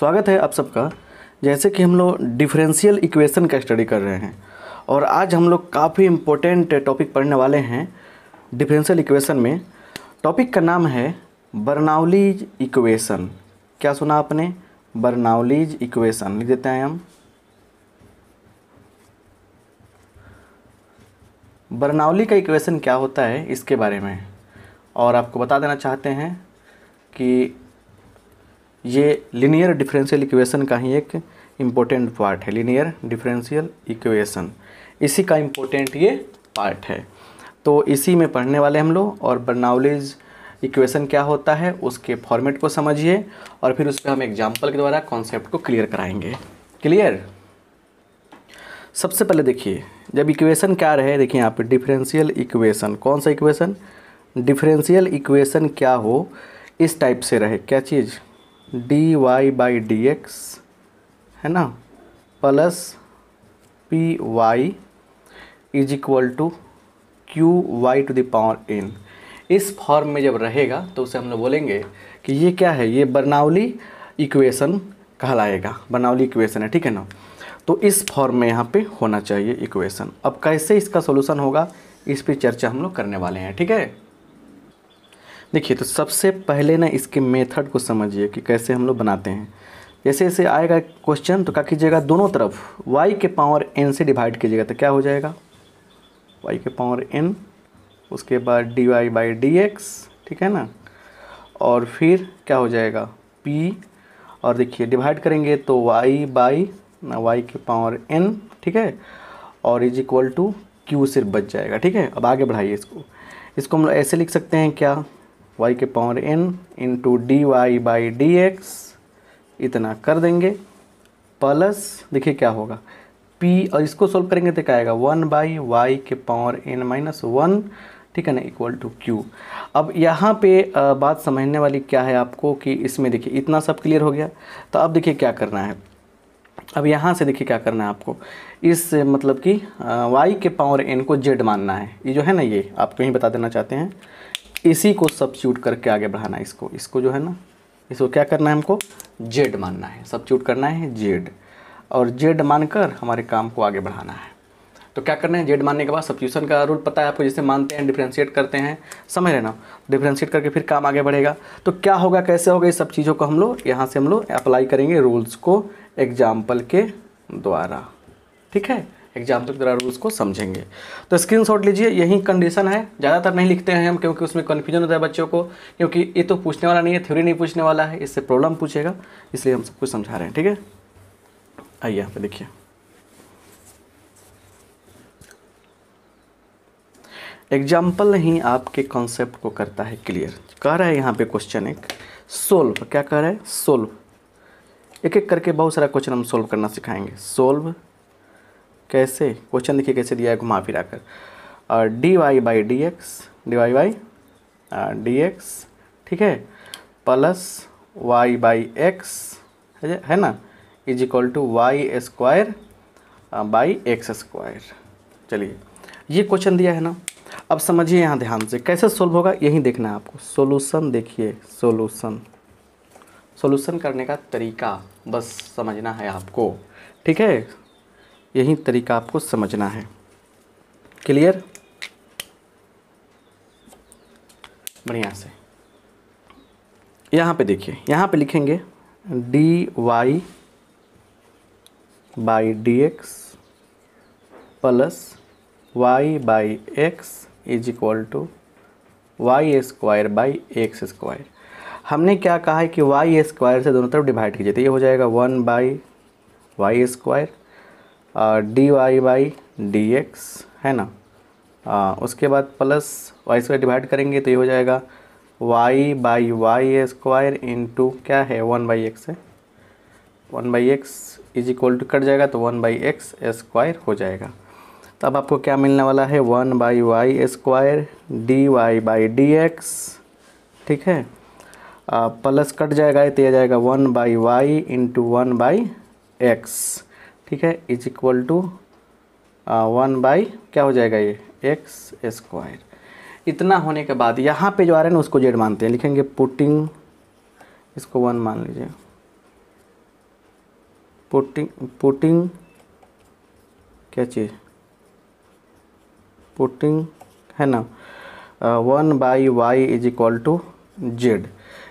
स्वागत है आप सबका जैसे कि हम लोग डिफरेंशियल इक्वेशन का स्टडी कर रहे हैं और आज हम लोग काफ़ी इम्पोर्टेंट टॉपिक पढ़ने वाले हैं डिफरेंशियल इक्वेशन में टॉपिक का नाम है बर्नावलीज इक्वेशन क्या सुना आपने बर्नावलीज इक्वेशन लिख देते हैं हम बर्नावली का इक्वेशन क्या होता है इसके बारे में और आपको बता देना चाहते हैं कि ये लीनियर डिफरेंशियल इक्वेशन का ही एक इम्पोर्टेंट पार्ट है लीनियर डिफरेंशियल इक्वेशन इसी का इम्पोर्टेंट ये पार्ट है तो इसी में पढ़ने वाले हम लोग और बर्नावलीज इक्वेशन क्या होता है उसके फॉर्मेट को समझिए और फिर उस पर हम एग्जाम्पल के द्वारा कॉन्सेप्ट को क्लियर कराएंगे क्लियर सबसे पहले देखिए जब इक्वेशन क्या रहे देखिए यहाँ पे डिफरेंशियल इक्वेशन कौन सा इक्वेशन डिफरेंशियल इक्वेशन क्या हो इस टाइप से रहे क्या चीज़ D Y by D x है ना plus P Y is equal to Q Y to the power N इस फॉर्म में जब रहेगा तो उसे हम लोग बोलेंगे कि ये क्या है ये बर्नावली इक्वेशन कहलाएगा बर्नावली इक्वेशन है ठीक है ना तो इस फॉर्म में यहाँ पे होना चाहिए इक्वेशन अब कैसे इसका सोल्यूशन होगा इस पर चर्चा हम लोग करने वाले हैं ठीक है देखिए तो सबसे पहले ना इसके मेथड को समझिए कि कैसे हम लोग बनाते हैं जैसे जैसे आएगा क्वेश्चन तो क्या कीजिएगा दोनों तरफ वाई के पावर एन से डिवाइड कीजिएगा तो क्या हो जाएगा वाई के पावर एन उसके बाद D Y by D X ठीक है ना और फिर क्या हो जाएगा पी और देखिए डिवाइड करेंगे तो वाई बाई ना वाई के पावर एन ठीक है और इज इक्वल टू क्यू सिर्फ बच जाएगा ठीक है अब आगे बढ़ाइए इसको इसको हम लोग ऐसे लिख सकते हैं क्या वाई के power N into D Y by D X इतना कर देंगे प्लस देखिए क्या होगा पी और इसको सॉल्व करेंगे तो क्या आएगा वन बाई वाई के पावर एन माइनस वन ठीक है ना इक्वल टू क्यू अब यहाँ पे बात समझने वाली क्या है आपको कि इसमें देखिए इतना सब क्लियर हो गया तो अब देखिए क्या करना है अब यहाँ से देखिए क्या करना है आपको इस मतलब कि वाई के पावर एन को जेड मानना है ये जो है ना ये आपको यहीं बता देना चाहते हैं इसी को सब्स्यूट करके आगे बढ़ाना है इसको इसको जो है ना इसको क्या करना है हमको जेड मानना है सब्स्यूट करना है जेड और जेड मानकर हमारे काम को आगे बढ़ाना है तो क्या करना है जेड मानने के बाद सब्स्यूशन का रूल पता है आपको जैसे मानते हैं डिफ्रेंशिएट करते हैं समझ रहे ना डिफ्रेंशिएट करके फिर काम आगे बढ़ेगा तो क्या होगा कैसे होगा ये सब चीज़ों को हम लोग यहाँ से हम लोग अप्लाई करेंगे रूल्स को एग्जाम्पल के द्वारा ठीक है एग्जाम तक ज़रा रूल्स को समझेंगे तो स्क्रीन शॉट लीजिए यही कंडीशन है ज़्यादातर नहीं लिखते हैं हम क्योंकि उसमें कन्फ्यूजन होता है बच्चों को क्योंकि ये तो पूछने वाला नहीं है थ्योरी नहीं पूछने वाला है इससे प्रॉब्लम पूछेगा इसलिए हम सब कुछ समझा रहे हैं ठीक है आइए यहाँ पर देखिए एग्जाम्पल नहीं आपके कॉन्सेप्ट को करता है क्लियर कह रहा है यहाँ पे क्वेश्चन एक सोल्व क्या कह रहा है सोल्व एक एक करके बहुत सारा क्वेश्चन हम सोल्व करना सिखाएंगे सोल्व कैसे क्वेश्चन देखिए कैसे दिया है घुमा फिरा कर D Y by D X D Y by D X ठीक है प्लस वाई बाई एक्स है ना is equal to Y square by X square चलिए ये क्वेश्चन दिया है ना अब समझिए यहाँ ध्यान से कैसे सोल्व होगा यही देखना है आपको सोल्यूशन देखिए सोल्यूशन सोल्यूशन करने का तरीका बस समझना है आपको ठीक है यही तरीका आपको समझना है क्लियर बढ़िया से यहाँ पे देखिए यहाँ पे लिखेंगे D Y by D x plus Y by X is equal to Y square by X square हमने क्या कहा है कि वाई स्क्वायर से दोनों तरफ डिवाइड कीजिए तो ये हो जाएगा one by Y square D Y by D x है ना आ, उसके बाद प्लस वाई स्क्वायर डिवाइड करेंगे तो ये हो जाएगा Y by Y square into क्या है वन बाई एक्स है one by X is equal to cut जाएगा तो वन बाई एक्स स्क्वायर हो जाएगा तो अब आपको क्या मिलने वाला है one by Y square D Y by D X ठीक है प्लस कट जाएगा तो यह जाएगा one by Y into one by X ठीक है is equal to one by क्या हो जाएगा ये एक्स स्क्वायर इतना होने के बाद यहाँ पे जो आ रहे हैं ना उसको जेड मानते हैं लिखेंगे पुटिंग इसको वन मान लीजिए पुटिंग पुटिंग क्या चीज़ पुटिंग है ना one by Y is equal to Z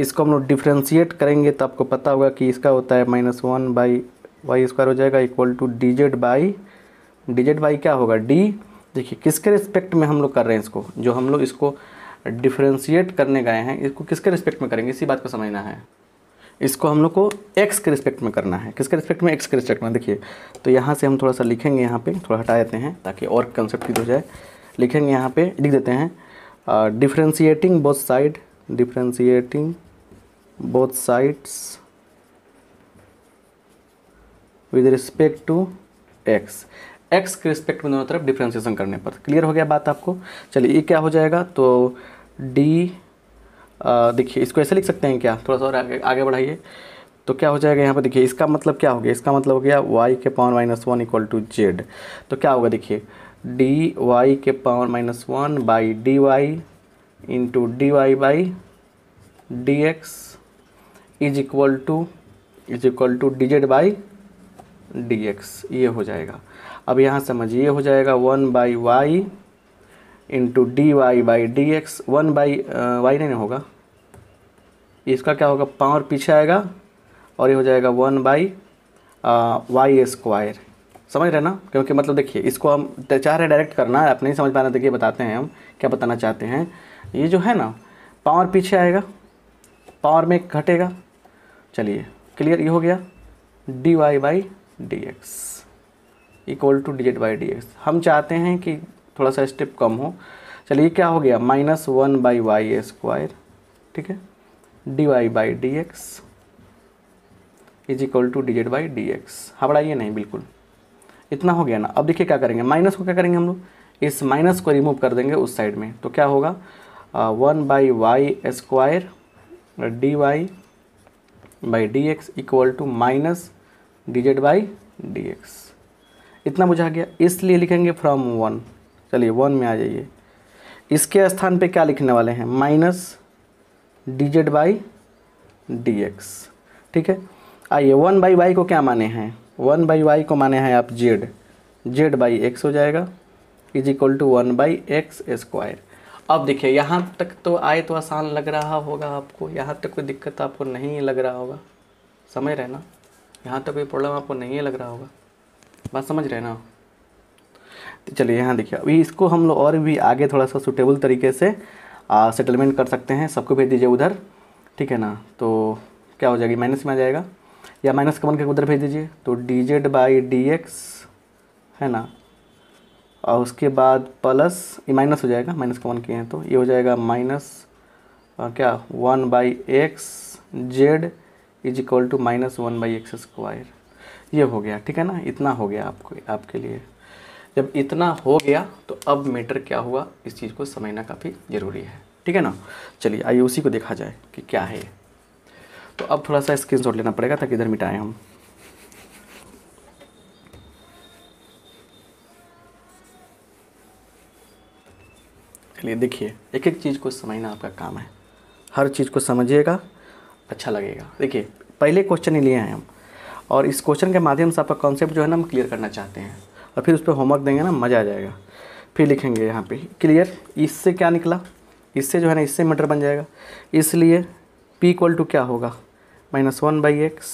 इसको हम लोग डिफ्रेंशिएट करेंगे तो आपको पता होगा कि इसका होता है minus one by Y square हो जाएगा equal to D Z by D Z by क्या होगा डी देखिए किसके रिस्पेक्ट में हम लोग कर रहे हैं इसको जो हम लोग इसको डिफ्रेंशिएट करने गए हैं इसको किसके रिस्पेक्ट में करेंगे इसी बात को समझना है इसको हम लोग को एक्स के रिस्पेक्ट में करना है किसके रिस्पेक्ट में एक्स के रिस्पेक्ट में देखिए तो यहाँ से हम थोड़ा सा लिखेंगे यहाँ पे थोड़ा हटा देते हैं ताकि और कंसेप्ट हो जाए लिखेंगे यहाँ पे लिख देते हैं differentiating both side differentiating both sides with respect to X x के रिस्पेक्ट में दोनों तरफ डिफ्रेंसिएशन करने पर क्लियर हो गया बात आपको चलिए ये क्या हो जाएगा तो डी देखिए इसको ऐसे लिख सकते हैं क्या थोड़ा सा और आगे आगे बढ़ाइए तो क्या हो जाएगा यहाँ पर देखिए इसका मतलब क्या हो गया इसका मतलब हो गया वाई के power minus one equal to Z तो क्या होगा देखिए डी वाई के power minus one by D Y into D Y by D x is equal to is equal to D Z by D X ये हो जाएगा अब यहाँ समझिए हो जाएगा one by Y into D Y by D X one by Y नहीं होगा इसका क्या होगा पावर पीछे आएगा और ये हो जाएगा वन बाई वाई स्क्वायर समझ रहे ना क्योंकि मतलब देखिए इसको हम चाह रहे डायरेक्ट करना है आप नहीं समझ पा रहे देखिए बताते हैं हम क्या बताना चाहते हैं ये जो है ना पावर पीछे आएगा पावर में घटेगा चलिए क्लियर ये हो गया D Y by D X equal to D Z by D X हम चाहते हैं कि थोड़ा सा स्टेप कम हो चलिए क्या हो गया minus one by Y square ठीक है D Y by D x is equal to D Z by D X ये नहीं बिल्कुल इतना हो गया ना अब देखिए क्या करेंगे माइनस को क्या करेंगे हम लोग इस माइनस को रिमूव कर देंगे उस साइड में तो क्या होगा one by Y square D Y by D X equal to minus D Z by D X इतना बुझा गया इसलिए लिखेंगे फ्रॉम वन चलिए वन में आ जाइए इसके स्थान पे क्या लिखने वाले हैं minus D Z by D X ठीक है आइए वन बाई वाई को क्या माने हैं वन बाई वाई को माने हैं आप जेड जेड बाई एक्स हो जाएगा is equal to one by X square अब देखिए यहाँ तक तो आए तो आसान लग रहा होगा आपको यहाँ तक कोई दिक्कत आपको नहीं लग रहा होगा समझ रहे ना यहाँ तक कोई प्रॉब्लम आपको नहीं लग रहा होगा बात समझ रहे ना तो चलिए यहाँ देखिए अभी इसको हम लोग और भी आगे थोड़ा सा सुटेबल तरीके से सेटलमेंट कर सकते हैं सबको भेज दीजिए उधर ठीक है ना तो क्या हो जाएगी माइनस में आ जाएगा या माइनस कमन करके उधर भेज दीजिए तो D Z by D x है ना और उसके बाद प्लस ये माइनस हो जाएगा माइनस कमन किए हैं तो ये हो जाएगा माइनस क्या one by X Z is equal to minus one by X square ये हो गया ठीक है ना इतना हो गया आपको आपके लिए जब इतना हो गया तो अब मीटर क्या हुआ इस चीज़ को समझना काफ़ी ज़रूरी है ठीक है ना चलिए आइए उसी को देखा जाए कि क्या है तो अब थोड़ा सा स्क्रीन लेना पड़ेगा ताकि इधर मिटाएं हम चलिए देखिए एक एक चीज़ को समझना आपका काम है हर चीज़ को समझिएगा अच्छा लगेगा देखिए पहले क्वेश्चन ही लिए हैं हम और इस क्वेश्चन के माध्यम से आपका कॉन्सेप्ट जो है ना हम क्लियर करना चाहते हैं और फिर उस पर होमवर्क देंगे ना मज़ा आ जाएगा फिर लिखेंगे यहाँ पे क्लियर इससे क्या निकला इससे जो है ना इससे मटर बन जाएगा इसलिए p इक्वल टू क्या होगा minus one by X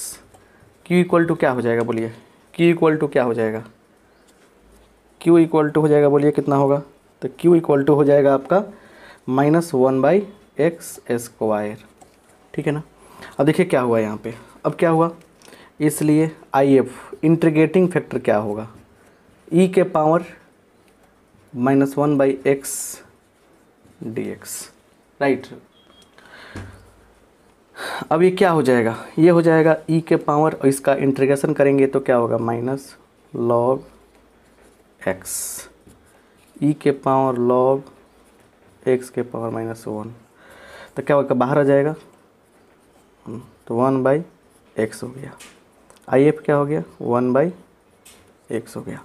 Q equal to क्या हो जाएगा बोलिए q इक्वल टू क्या हो जाएगा q इक्वल टू हो जाएगा बोलिए कितना होगा तो q इक्वल टू हो जाएगा आपका minus one by X square ठीक है ना अब देखिए क्या हुआ यहाँ पे अब क्या हुआ इसलिए आई एफ इंट्रीगेटिंग फैक्टर क्या होगा ई e के power minus one by X D X right अब ये क्या हो जाएगा ये हो जाएगा ई e के पावर और इसका इंट्रीगेशन करेंगे तो क्या होगा माइनस लॉग एक्स ई के पावर लॉग एक्स के पावर माइनस वन तो क्या होगा बाहर आ जाएगा तो वन बाई एक्स हो गया आई एफ क्या हो गया वन बाई एक्स हो गया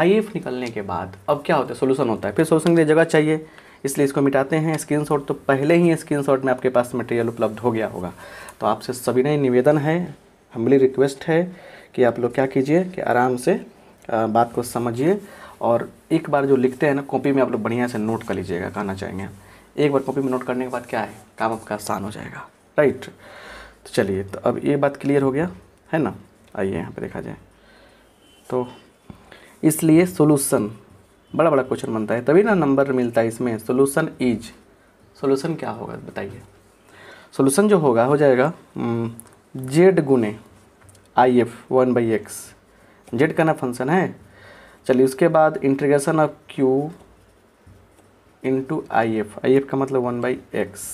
आई एफ निकलने के बाद अब क्या होता है सोल्यूशन होता है फिर सोल्यूशन के लिए जगह चाहिए इसलिए इसको मिटाते हैं शॉट तो पहले ही शॉट में आपके पास मटेरियल उपलब्ध हो गया होगा तो आपसे सभी ने निवेदन है हमली रिक्वेस्ट है कि आप लोग क्या कीजिए कि आराम से बात को समझिए और एक बार जो लिखते हैं ना कॉपी में आप लोग बढ़िया से नोट कर लीजिएगा कहना चाहेंगे एक बार कॉपी में नोट करने के बाद क्या है काम आपका आसान हो जाएगा राइट तो चलिए तो अब ये बात क्लियर हो गया है ना आइए यहाँ पे देखा जाए तो इसलिए सोल्यूसन बड़ा बड़ा क्वेश्चन बनता है तभी ना नंबर मिलता है इसमें सोल्यूसन इज सोल्यूसन क्या होगा बताइए सोल्यूसन जो होगा हो जाएगा जेड हम्म, गुने I F one by X Z का ना फंक्शन है चलिए उसके बाद integration of Q into I F I F का मतलब one by X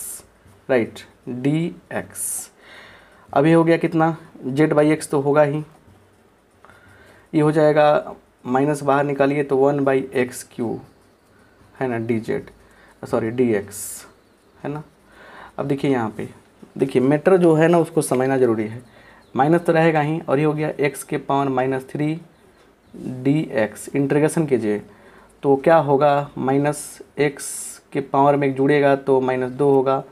right D X अभी हो गया कितना जेड बाई एक्स तो होगा ही ये हो जाएगा माइनस बाहर निकालिए तो वन बाई एक्स क्यू है ना D Z sorry D x है ना अब देखिए यहाँ पे देखिए मेटर जो है ना उसको समझना ज़रूरी है माइनस तो रहेगा ही और ये हो गया एक्स के power minus three D X integration कीजिए तो क्या होगा माइनस एक्स के पावर में जुड़ेगा तो माइनस दो होगा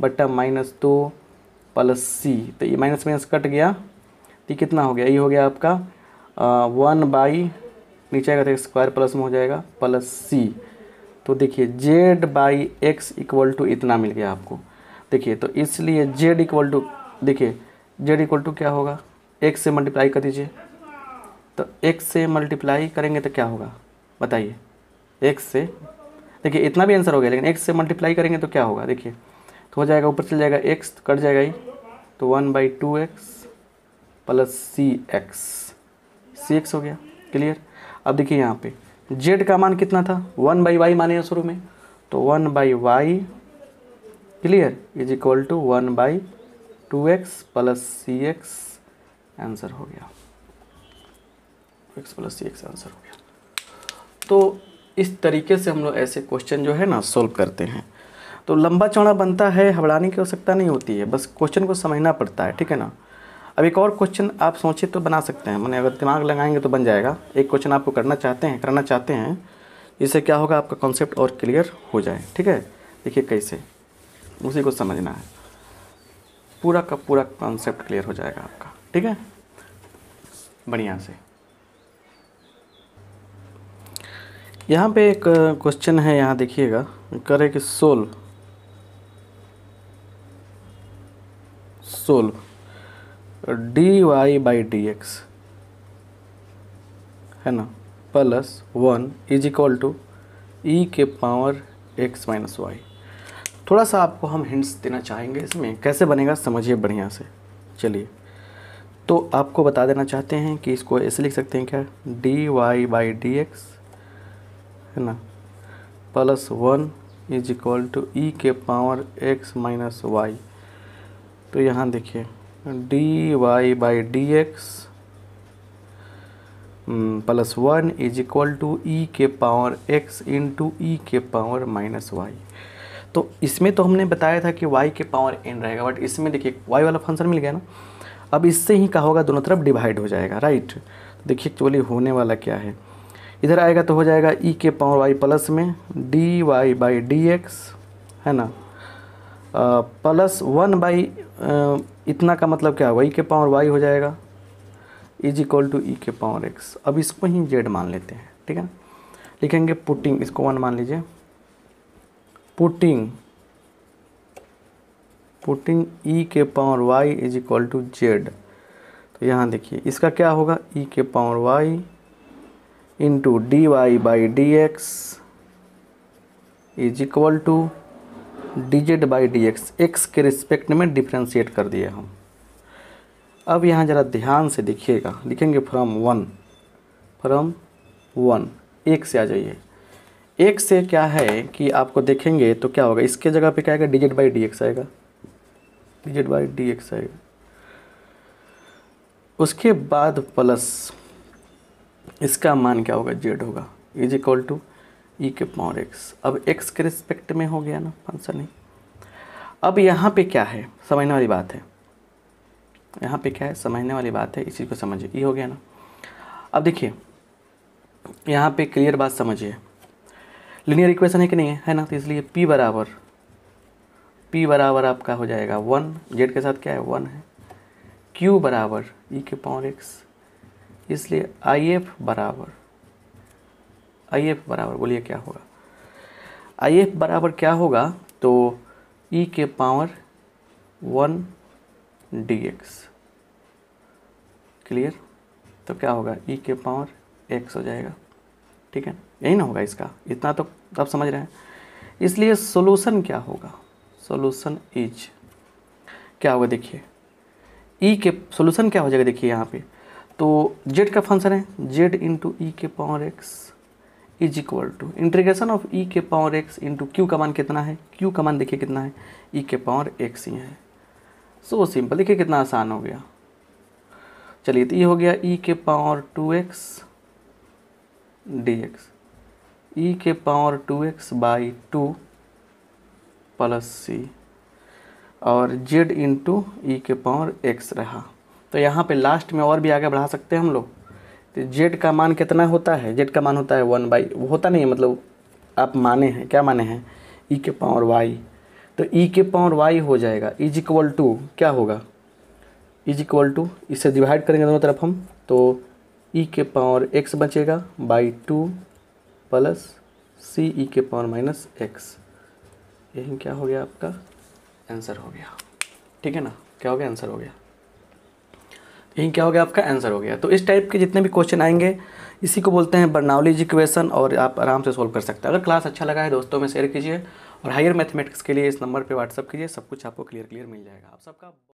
बट्टा माइनस दो प्लस सी तो ये माइनस माइनस कट गया तो कितना हो गया ये हो गया आपका वन बाई नीचे आएगा तो स्क्वायर प्लस में हो जाएगा प्लस सी तो देखिए z by x equal to इतना मिल गया आपको देखिए तो इसलिए जेड इक्वल टू देखिए जेड इक्वल टू क्या होगा एक्स से मल्टीप्लाई कर दीजिए तो एक्स से मल्टीप्लाई करेंगे तो क्या होगा बताइए एक्स से देखिए इतना भी आंसर हो गया लेकिन एक्स से मल्टीप्लाई करेंगे तो क्या होगा देखिए तो हो जाएगा ऊपर चल जाएगा एक्स तो कट जाएगा ही तो one by two x plus c x c x हो गया क्लियर अब देखिए यहाँ पे जेड का मान कितना था वन बाई वाई माने शुरू में तो one by y clear is equal to one by two x plus c x answer हो गया x plus c x answer हो गया तो इस तरीके से हम लोग ऐसे क्वेश्चन जो है ना सॉल्व करते हैं तो लंबा चौड़ा बनता है हबड़ाने की आवश्यकता नहीं होती है बस क्वेश्चन को समझना पड़ता है ठीक है ना अब एक और क्वेश्चन आप सोचे तो बना सकते हैं मैंने अगर दिमाग लगाएंगे तो बन जाएगा एक क्वेश्चन आपको करना चाहते हैं करना चाहते हैं जिससे क्या होगा आपका कॉन्सेप्ट और क्लियर हो जाए ठीक है देखिए कैसे उसी को समझना है पूरा का पूरा कॉन्सेप्ट क्लियर हो जाएगा आपका ठीक है बढ़िया से यहाँ पे एक क्वेश्चन है यहाँ देखिएगा करे कि सोल solve d Y by D x है ना plus one is equal to e के पावर एक्स माइनस वाई थोड़ा सा आपको हम हिंट्स देना चाहेंगे इसमें कैसे बनेगा समझिए बढ़िया से चलिए तो आपको बता देना चाहते हैं कि इसको ऐसे लिख सकते हैं क्या d Y by D x है ना plus one is equal to e के पावर एक्स माइनस वाई तो यहाँ देखिए D Y by D x plus one is equal to e के power x into e के power minus y तो इसमें तो हमने बताया था कि वाई के पावर एन रहेगा बट इसमें देखिए वाई वाला फंक्शन मिल गया ना अब इससे ही कहा होगा दोनों तरफ डिवाइड हो जाएगा राइट तो देखिए एक्चुअली होने वाला क्या है इधर आएगा तो हो जाएगा ई e के पावर वाई प्लस में d Y by D x है ना प्लस वन बाई इतना का मतलब क्या वाई e के पावर वाई हो जाएगा इज इक्वल टू ई के पावर एक्स अब इसको ही जेड मान लेते हैं ठीक है लिखेंगे पुटिंग इसको वन मान लीजिए पुटिंग पुटिंग ई के power y is equal to Z तो यहाँ देखिए इसका क्या होगा ई e के power y into D Y by D x is equal to D Z by D x x के रिस्पेक्ट में डिफ्रेंशिएट कर दिए हम अब यहाँ ज़रा ध्यान से देखिएगा लिखेंगे फ्रॉम वन फ्रॉम वन एक से आ जाइए एक से क्या है कि आपको देखेंगे तो क्या होगा इसके जगह पे क्या आएगा डिजिट बाई डी एक्स आएगा डिजिट बाई डी एक्स आएगा उसके बाद प्लस इसका मान क्या होगा जेड होगा is equal to e e के पावर एक्स अब एक्स के रिस्पेक्ट में हो गया ना आंसर नहीं अब यहाँ पे क्या है समझने वाली बात है यहाँ पे क्या है समझने वाली बात है इसी को समझिए ये e हो गया ना अब देखिए यहाँ पे क्लियर बात समझिए लिनियर इक्वेशन है कि नहीं है है ना तो इसलिए पी बराबर पी बराबर आपका हो जाएगा वन जेड के साथ क्या है वन है क्यू बराबर ई e के पावर एक्स इसलिए आई एफ बराबर आई एफ बराबर बोलिए क्या होगा आई एफ बराबर क्या होगा तो ई e के power one d x clear तो क्या होगा ई e के पावर एक्स हो जाएगा ठीक है यही ना होगा इसका इतना तो आप समझ रहे हैं इसलिए सोल्यूशन क्या होगा सोल्यूशन इज क्या होगा देखिए ई e के सोल्यूशन क्या हो जाएगा देखिए यहाँ पे तो जेड का फंक्शन है जेड इंटू ई के power x is equal to integration of e के पावर एक्स इंटू क्यू का मान कितना है क्यू का मान देखिए कितना है ई e के पावर एक्स ही है सो so, सिंपल देखिए कितना आसान हो गया चलिए तो ये हो गया ई e के power two x D x ई के power two x by two plus c और जेड इंटू ई के पावर एक्स रहा तो यहाँ पे लास्ट में और भी आगे बढ़ा सकते हैं हम लोग तो जेड का मान कितना होता है जेड का मान होता है वन बाई होता नहीं है मतलब आप माने हैं क्या माने हैं ई e के पावर वाई तो ई e के पावर वाई हो जाएगा इज इक्वल टू क्या होगा इज इक्वल टू इसे डिवाइड करेंगे दोनों तरफ हम तो ई e के पावर एक्स बचेगा by two plus c e के पावर माइनस एक्स यही क्या हो गया आपका आंसर हो गया ठीक है ना क्या हो गया आंसर हो गया यही क्या हो गया आपका आंसर हो गया तो इस टाइप के जितने भी क्वेश्चन आएंगे इसी को बोलते हैं बर्नावली इक्वेशन और आप आराम से सॉल्व कर सकते हैं अगर क्लास अच्छा लगा है दोस्तों में शेयर कीजिए और हायर मैथमेटिक्स के लिए इस नंबर पर व्हाट्सअप कीजिए सब कुछ आपको क्लियर क्लियर मिल जाएगा आप सबका